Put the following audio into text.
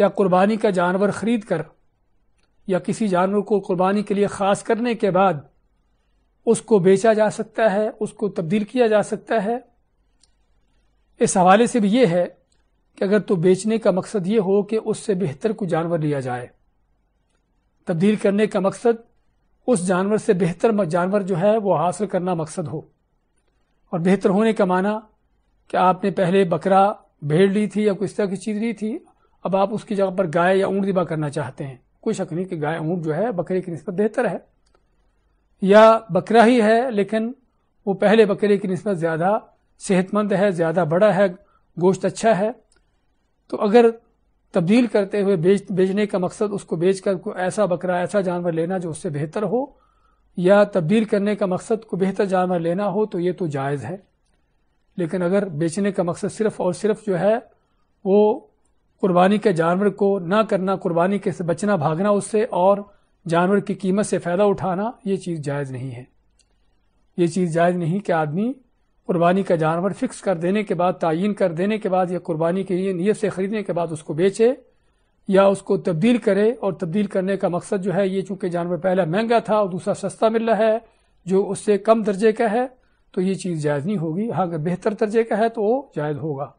क्या कुर्बानी का जानवर खरीद कर या किसी जानवर को कुर्बानी के लिए खास करने के बाद उसको बेचा जा सकता है उसको तब्दील किया जा सकता है इस हवाले से भी यह है कि अगर तो बेचने का मकसद ये हो कि उससे बेहतर कोई जानवर लिया जाए तब्दील करने का मकसद उस जानवर से बेहतर जानवर जो है वो हासिल करना मकसद हो और बेहतर होने का माना कि आपने पहले बकरा भेड़ ली थी या कुछ तरह की चीज़ ली थी अब आप उसकी जगह पर गाय या ऊंट दिबा करना चाहते हैं कोई शक नहीं कि गाय ऊंट जो है बकरे की नस्बत बेहतर है या बकरा ही है लेकिन वो पहले बकरे की नस्बत ज़्यादा सेहतमंद है ज़्यादा बड़ा है गोश्त अच्छा है तो अगर तब्दील करते हुए बेच बेचने का मकसद उसको बेचकर को ऐसा बकरा ऐसा जानवर लेना जो उससे बेहतर हो या तब्दील करने का मकसद को बेहतर जानवर लेना हो तो ये तो जायज़ है लेकिन अगर बेचने का मकसद सिर्फ और सिर्फ जो है वो कुर्बानी के जानवर को न करना कुर्बानी के से बचना भागना उससे और जानवर की कीमत से फ़ायदा उठाना ये चीज़ जायज़ नहीं है ये चीज़ जायज़ नहीं कि आदमी कुर्बानी का जानवर फिक्स कर देने के बाद तयन कर देने के बाद या कुर्बानी के लिए नीयत से ख़रीदने के बाद उसको बेचे या उसको तब्दील करे और तब्दील करने का मकसद जो है ये चूंकि जानवर पहला महंगा था और दूसरा सस्ता मिल रहा है जो उससे कम दर्जे का है तो ये चीज़ जायज़ नहीं होगी हाँ अगर बेहतर दर्जे का है तो वो जायज़ होगा